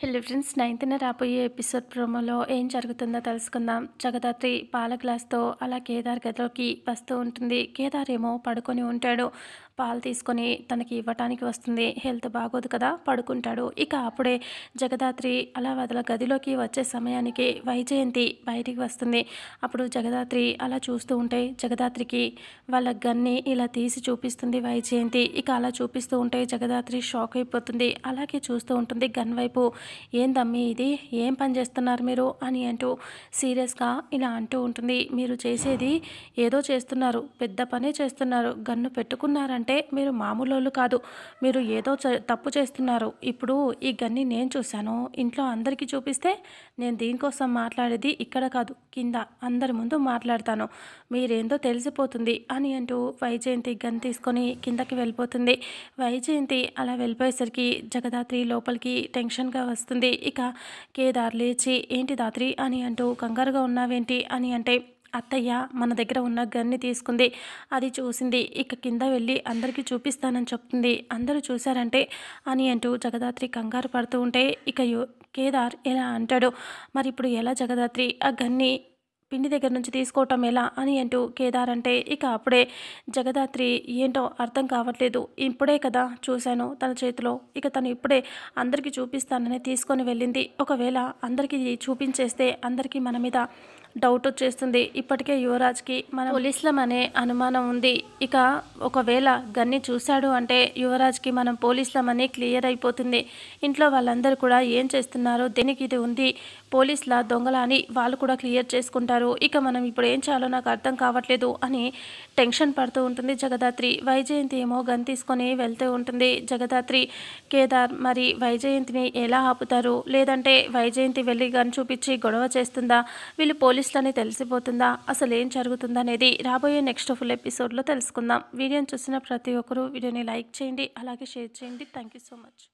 hello friends నైన్త్న రాబోయే episode ప్రోమోలో ఏం జరుగుతుందో తెలుసుకుందాం జగదాత్రి పాల గ్లాస్తో అలా కేదార్ గదిలోకి వస్తూ ఉంటుంది కేదార్ ఏమో పడుకొని ఉంటాడు పాలు తీసుకొని తనకి ఇవ్వటానికి వస్తుంది హెల్త్ బాగోదు కదా పడుకుంటాడు ఇక అప్పుడే జగదాత్రి అలా వదల గదిలోకి వచ్చే సమయానికి వైజయంతి బయటికి వస్తుంది అప్పుడు జగదాత్రి అలా చూస్తూ ఉంటే జగదాత్రికి వాళ్ళ గన్ని ఇలా తీసి చూపిస్తుంది వైజయంతి ఇక అలా చూపిస్తూ ఉంటే జగదాత్రి షాక్ అయిపోతుంది అలాగే చూస్తూ ఉంటుంది గన్ వైపు ఏందమ్మి ఇది ఏం పని చేస్తున్నారు మీరు అని అంటూ సీరియస్గా ఇలా అంటూ ఉంటుంది మీరు చేసేది ఏదో చేస్తున్నారు పెద్ద పనే చేస్తున్నారు గన్ను పెట్టుకున్నారంటే అంటే మీరు మామూలు కాదు మీరు ఏదో తప్పు చేస్తున్నారు ఇప్పుడు ఈ గన్ని నేను చూశాను ఇంట్లో అందరికీ చూపిస్తే నేను దీనికోసం మాట్లాడేది ఇక్కడ కాదు కింద అందరి ముందు మాట్లాడతాను మీరేందో తెలిసిపోతుంది అని అంటూ వైజయంతి గన్ తీసుకొని కిందకి వెళ్ళిపోతుంది వైజయంతి అలా వెళ్ళిపోయేసరికి జగదాత్రి లోపలికి టెన్షన్గా వస్తుంది ఇక కేదార్ లేచి ఏంటి దాత్రి అని అంటూ కంగారుగా ఉన్నావేంటి అని అంటే అత్తయ్య మన దగ్గర ఉన్న గన్ని తీసుకుంది అది చూసింది ఇక కింద వెళ్ళి అందరికీ చూపిస్తానని చెప్తుంది అందరూ చూశారంటే అని అంటూ జగదాత్రి కంగారు పడుతూ ఉంటే ఇక కేదార్ ఎలా అంటాడు మరి ఇప్పుడు ఎలా జగదాత్రి ఆ గన్ని పిండి దగ్గర నుంచి తీసుకోవటం ఎలా అని అంటూ కేదార్ అంటే ఇక అప్పుడే జగదాత్రి ఏంటో అర్థం కావట్లేదు ఇప్పుడే కదా చూశాను తన చేతిలో ఇక తను ఇప్పుడే అందరికీ చూపిస్తానని తీసుకొని వెళ్ళింది ఒకవేళ అందరికీ చూపించేస్తే అందరికీ మన మీద డౌట్ వచ్చేస్తుంది ఇప్పటికే యువరాజ్కి మన పోలీసులం అనే అనుమానం ఉంది ఇక ఒకవేళ గన్ని చూశాడు అంటే యువరాజ్కి మనం పోలీసులం అని క్లియర్ అయిపోతుంది ఇంట్లో వాళ్ళందరూ కూడా ఏం చేస్తున్నారో దేనికి ఇది ఉంది పోలీసుల దొంగల అని వాళ్ళు కూడా క్లియర్ చేసుకుంటారు వచ్చారు ఇక మనం ఇప్పుడు ఏం చేయాలో నాకు అర్థం కావట్లేదు అని టెన్షన్ పడుతూ ఉంటుంది జగదాత్రి వైజయంతి ఏమో గన్ తీసుకొని వెళ్తూ ఉంటుంది జగదాత్రి కేదార్ మరి వైజయంతిని ఎలా ఆపుతారు లేదంటే వైజయంతి వెళ్ళి గన్ చూపించి గొడవ చేస్తుందా వీళ్ళు పోలీసులని తెలిసిపోతుందా అసలు ఏం జరుగుతుందనేది రాబోయే నెక్స్ట్ ఫుల్ ఎపిసోడ్లో తెలుసుకుందాం వీడియోని చూసిన ప్రతి ఒక్కరూ వీడియోని లైక్ చేయండి అలాగే షేర్ చేయండి థ్యాంక్ సో మచ్